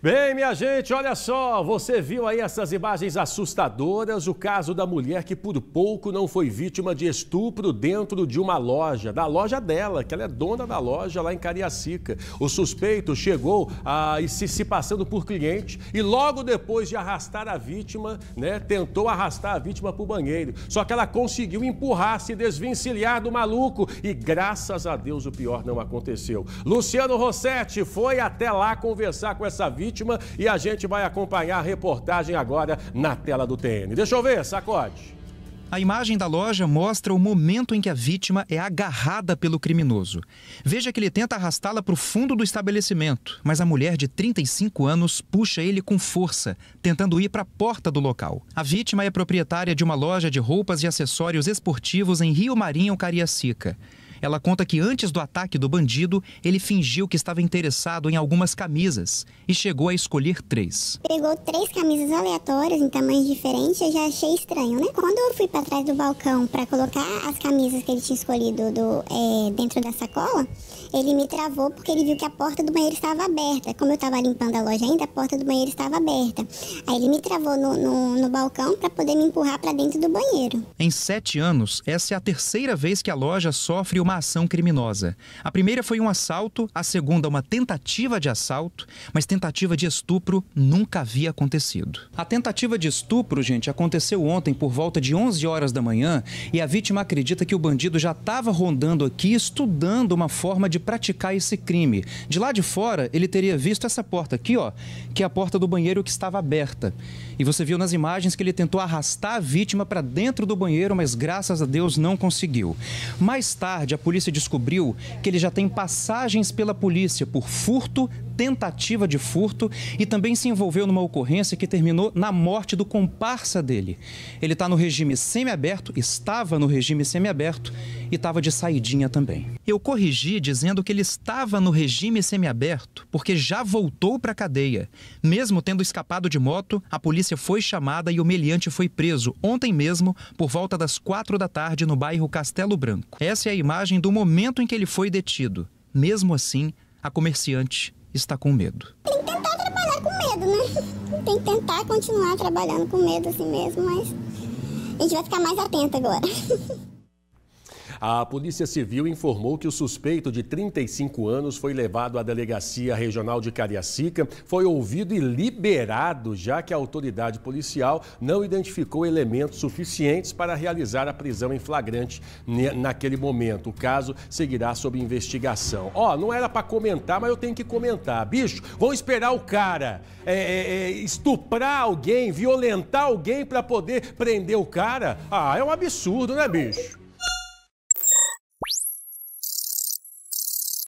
Bem, minha gente, olha só, você viu aí essas imagens assustadoras, o caso da mulher que por pouco não foi vítima de estupro dentro de uma loja, da loja dela, que ela é dona da loja lá em Cariacica. O suspeito chegou a, e se, se passando por cliente e logo depois de arrastar a vítima, né, tentou arrastar a vítima para o banheiro. Só que ela conseguiu empurrar, se desvencilhar do maluco e graças a Deus o pior não aconteceu. Luciano Rossetti foi até lá conversar com essa vítima vítima e a gente vai acompanhar a reportagem agora na tela do TN. Deixa eu ver, sacode. A imagem da loja mostra o momento em que a vítima é agarrada pelo criminoso. Veja que ele tenta arrastá-la para o fundo do estabelecimento, mas a mulher de 35 anos puxa ele com força, tentando ir para a porta do local. A vítima é proprietária de uma loja de roupas e acessórios esportivos em Rio Marinho, Cariacica. Ela conta que antes do ataque do bandido, ele fingiu que estava interessado em algumas camisas e chegou a escolher três. Pegou três camisas aleatórias em tamanhos diferentes, eu já achei estranho, né? Quando eu fui para trás do balcão para colocar as camisas que ele tinha escolhido do, é, dentro da sacola, ele me travou porque ele viu que a porta do banheiro estava aberta. Como eu estava limpando a loja ainda, a porta do banheiro estava aberta. Aí ele me travou no, no, no balcão para poder me empurrar para dentro do banheiro. Em sete anos, essa é a terceira vez que a loja sofre uma uma ação criminosa. A primeira foi um assalto, a segunda, uma tentativa de assalto, mas tentativa de estupro nunca havia acontecido. A tentativa de estupro, gente, aconteceu ontem por volta de 11 horas da manhã e a vítima acredita que o bandido já estava rondando aqui estudando uma forma de praticar esse crime. De lá de fora, ele teria visto essa porta aqui, ó, que é a porta do banheiro que estava aberta. E você viu nas imagens que ele tentou arrastar a vítima para dentro do banheiro, mas graças a Deus não conseguiu. Mais tarde, a polícia descobriu que ele já tem passagens pela polícia por furto, tentativa de furto e também se envolveu numa ocorrência que terminou na morte do comparsa dele. Ele está no regime semiaberto, estava no regime semiaberto e estava de saidinha também. Eu corrigi dizendo que ele estava no regime semiaberto, porque já voltou para a cadeia. Mesmo tendo escapado de moto, a polícia foi chamada e o meliante foi preso ontem mesmo, por volta das quatro da tarde, no bairro Castelo Branco. Essa é a imagem do momento em que ele foi detido. Mesmo assim, a comerciante está com medo. Tem que tentar trabalhar com medo, né? Tem que tentar continuar trabalhando com medo assim mesmo, mas a gente vai ficar mais atenta agora. A Polícia Civil informou que o suspeito de 35 anos foi levado à Delegacia Regional de Cariacica, foi ouvido e liberado, já que a autoridade policial não identificou elementos suficientes para realizar a prisão em flagrante naquele momento. O caso seguirá sob investigação. Ó, oh, não era para comentar, mas eu tenho que comentar. Bicho, vão esperar o cara é, é, é estuprar alguém, violentar alguém para poder prender o cara? Ah, é um absurdo, né, bicho?